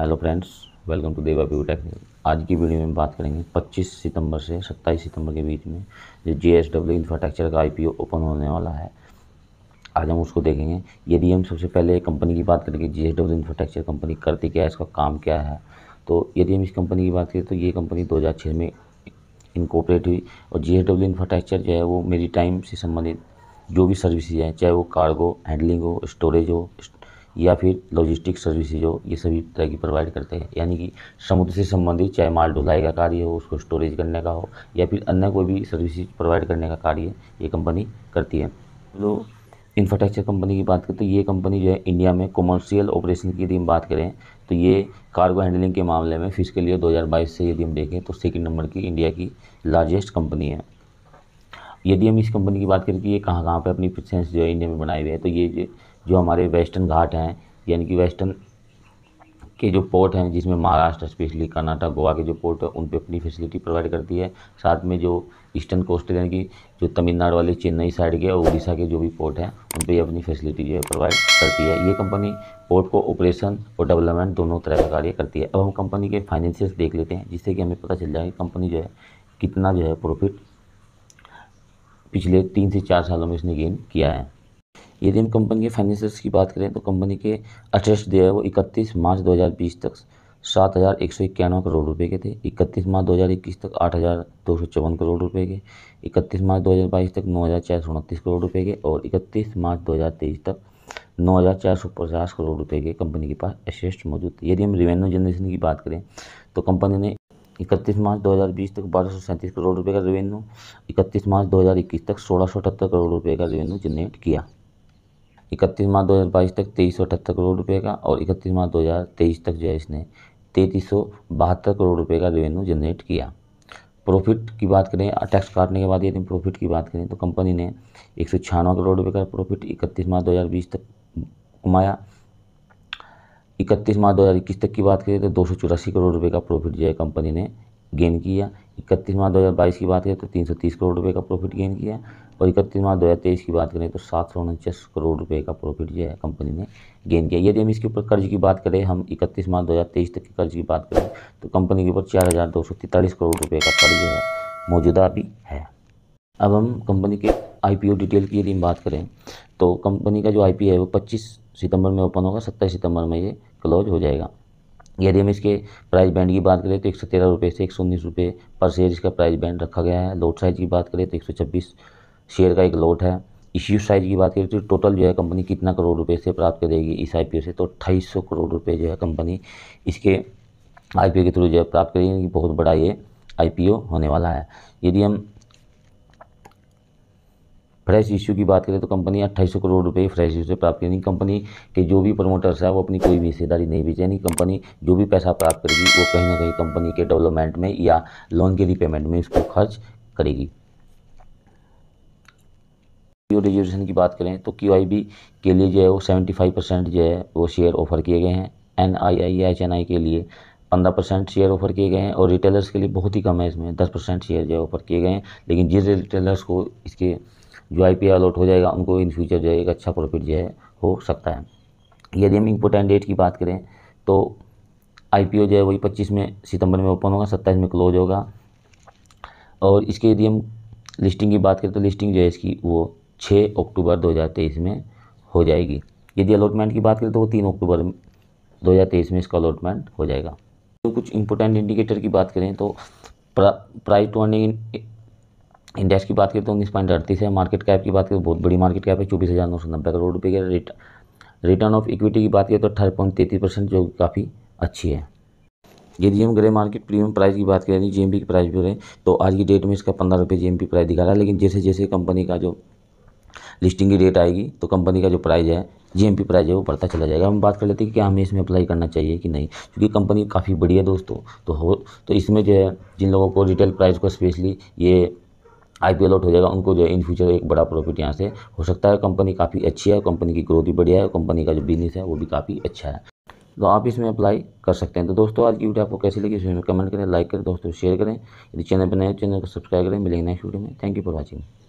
hello friends welcome to Deva view technical आज की video में बात करेंगे 25 सितंबर से 27 सितंबर के बीच में जो जे एस डब्ल्यू इंफ्रास्ट्रक्चर का आईपीओ ओपन होने वाला है आज हम उसको देखेंगे यदि हम सबसे पहले कंपनी की बात करेंगे J S W infrastructure company करती क्या है इसका काम क्या है तो यदि हम इस कंपनी की बात करें तो ये कंपनी दो में इनकोपरेट हुई और जे एस डब्ल्यू इंफ्रास्ट्रक्चर जो है वो मेरी टाइम से संबंधित जो भी सर्विसेज हैं चाहे वो कार्गो हैंडलिंग हो स्टोरेज हो या फिर लॉजिस्टिक सर्विसेज हो ये सभी तरह की प्रोवाइड करते हैं यानी कि समुद्र से संबंधित चाहे माल ढुलाई का कार्य हो उसको स्टोरेज करने का हो या फिर अन्य कोई भी सर्विसेज प्रोवाइड करने का कार्य ये कंपनी करती है तो इंफ्रास्ट्रक्चर कंपनी की बात करें तो ये कंपनी जो है इंडिया में कॉमर्शियल ऑपरेशन की यदि हम बात करें तो ये कार्गो हैंडलिंग के मामले में फिजिकल लिए 2022 से यदि हम देखें तो सेकंड नंबर की इंडिया की लार्जेस्ट कंपनी है यदि हम इस कंपनी की बात करें कि ये कहाँ कहाँ पे अपनी प्रसेंस जो है इंडिया में बनाए हुए हैं तो ये जो हमारे वेस्टर्न घाट हैं यानी कि वेस्टर्न के जो पोर्ट हैं जिसमें महाराष्ट्र स्पेशली कर्नाटक गोवा के जो पोर्ट हैं उन पर अपनी फैसिलिटी प्रोवाइड करती है साथ में जो ईस्टर्न कोस्ट यानी कि जो तमिलनाडु वाले चेन्नई साइड के और उड़ीसा के जो भी पोर्ट हैं उन पर अपनी फैसिलिटी जो है प्रोवाइड करती है ये कंपनी पोर्ट को ऑपरेशन और डेवलपमेंट दोनों तरह का कार्य करती है अब हम कंपनी के फाइनेंशियल देख लेते हैं जिससे कि हमें पता चल जाए कंपनी जो है कितना जो है प्रॉफिट पिछले तीन से चार सालों में इसने गेन किया है यदि हम कंपनी के फाइनेंशियल्स की बात करें तो कंपनी के अटेस्ट जो है वो इकतीस मार्च 2020 तक सात हज़ार एक सौ इक्यानवे करोड़ रुपए के थे इकतीस मार्च 2021 तक आठ हज़ार दो सौ चौवन करोड़ रुपए के इकतीस मार्च 2022 तक नौ हज़ार चार सौ उनतीस करोड़ रुपए के और इकतीस मार्च 2023 तक नौ हज़ार चार सौ पचास करोड़ रुपए के कंपनी के पास असेस्ट मौजूद थे यदि हम रेवेन्यू जनरेशन की बात करें तो कंपनी ने इकतीस मार्च 2020 तक बारह सौ सैंतीस करोड़ रुपए का रेवेन्यू इकतीस मार्च 2021 तक सोलह सौ अठहत्तर करोड़ रुपए का रेवेन्यू जनरेट किया इकतीस मार्च दो हज़ार बाईस तक तेईस सौ अठहत्तर करोड़ रुपये का और इकतीस मार्च दो हज़ार तेईस तक जो है इसने तैंतीस सौ बहत्तर करोड़ रुपये का रेवेन्यू जनरेट किया प्रॉफिट की बात करें टैक्स काटने के बाद यदि प्रॉफिट की बात करें तो कंपनी ने एक सौ छियानवे करोड़ रुपये का प्रॉफिट इकतीस मार्च दो हज़ार बीस तक कमाया इकतीस मार्च दो हज़ार इक्कीस तक की बात करें तो दो सौ चौरासी करोड़ रुपये का प्रॉफिट जो है कंपनी ने गेन किया इकतीस मार्च बाईस की बात करें तो तीस करोड़ रुपये का प्रॉफिट गेन किया और इकतीस मार्च तेईस की बात करें तो सात सौ उनचास करोड़ रुपये का प्रॉफिट जो है कंपनी ने गेन किया यदि हम इसके ऊपर कर्ज की बात करें हम इकतीस मार्च 2023 तक के कर्ज की बात करें तो कंपनी के ऊपर चार हज़ार दो सौ तैंतालीस करोड़ रुपये का कर्ज है मौजूदा भी है अब हम कंपनी के आईपीओ डिटेल की यदि हम बात करें तो कंपनी का जो आईपीओ है वो पच्चीस सितंबर में ओपन होगा सत्ताईस सितंबर में ये क्लोज हो जाएगा यदि हम इसके प्राइस बैंड की बात करें तो एक सौ तेरह रुपये से एक सौ उन्नीस रुपये पर शेयर इसका प्राइस बैंड रखा गया है लोट साइज़ की बात करें तो एक सौ छब्बीस शेयर का एक लोट है इश्यू साइज़ की बात करें तो टोटल जो है कंपनी कितना करोड़ रुपए से प्राप्त करेगी इस आई से तो अट्ठाईस सौ करोड़ रुपए जो है कंपनी इसके आई के थ्रू जो है प्राप्त करेगी बहुत बड़ा ये आई होने वाला है यदि हम फ्रेश इश्यू की बात करें तो कंपनी अट्ठाईस करोड़ रुपए फ्रेश इशू से प्राप्त करेगी कंपनी के जो भी प्रमोटर्स है वो अपनी कोई भी हिस्सेदारी नहीं बेचे यानी कंपनी जो भी पैसा प्राप्त करेगी वो कहीं ना कहीं कंपनी के डेवलपमेंट में या लोन के रिपेमेंट में इसको खर्च करेगी रिजर्वेशन की बात करें तो क्यू के लिए जो है वो सेवेंटी फाइव परसेंट जो है वो शेयर ऑफर किए गए हैं N I I H N I के लिए पंद्रह परसेंट शेयर ऑफर किए गए हैं और रिटेलर्स के लिए बहुत ही कम है इसमें दस परसेंट शेयर जो है ऑफर किए गए हैं लेकिन जिस रिटेलर्स को इसके जो आई पी अलॉट हो जाएगा उनको इन फ्यूचर जो है एक अच्छा प्रॉफिट जो है हो सकता है यदि हम इम्पोर्टेंट डेट की बात करें तो आई पी जो है वही पच्चीस में सितंबर में ओपन होगा सत्ताईस में क्लोज होगा और इसके यदि हम लिस्टिंग की बात करें तो लिस्टिंग जो है इसकी वो छः अक्टूबर दो में हो जाएगी यदि अलॉटमेंट की बात करें तो वो तीन अक्टूबर 2023 में इसका अलॉटमेंट हो जाएगा तो कुछ इंपोर्टेंट इंडिकेटर की बात करें तो प्राइस टू अर्निंग इंडेक्स की बात करें तो उन्नीस पॉइंट अड़तीस है मार्केट कैप की बात करें तो बहुत बड़ी मार्केट कैप है चौबीस हज़ार नौ सौ नब्बे करोड़ रुपये का रेट रिटर्न ऑफ इक्विटी की बात करें तो अठारह पॉइंट तैंतीस परसेंट जो काफ़ी अच्छी है यदि हम ग्रे मार्केट प्रीमियम प्राइस की बात करें जी एम की प्राइस भी रहे तो आज की डेट में इसका पंद्रह रुपये जी प्राइस दिखा रहा है लेकिन जैसे जैसे कंपनी का जो लिस्टिंग की डेट आएगी तो कंपनी का जो प्राइस है जी प्राइस है वो बढ़ता चला जाएगा हम बात कर लेते हैं कि क्या हमें इसमें अप्लाई करना चाहिए कि नहीं क्योंकि कंपनी काफ़ी बढ़िया है दोस्तों तो हो तो इसमें जो है जिन लोगों को रिटेल प्राइस को स्पेशली ये आई पी हो जाएगा उनको जो है इन फ्यूचर एक बड़ा प्रॉफिट यहाँ से हो सकता है कंपनी काफ़ी अच्छी है कंपनी की ग्रोथ भी बढ़िया है कंपनी का जो बिजनेस है वो भी काफ़ी अच्छा है तो आप इसमें अप्लाई कर सकते हैं तो दोस्तों आज की वीडियो आपको कैसी लगी इसमें कमेंट करें लाइक करें दोस्तों शेयर करें यदि चैनल पर नए चैनल को सब्सक्राइब करें मिलेंगे नेक्स्ट वीडियो में थैंक यू फॉर वॉचिंग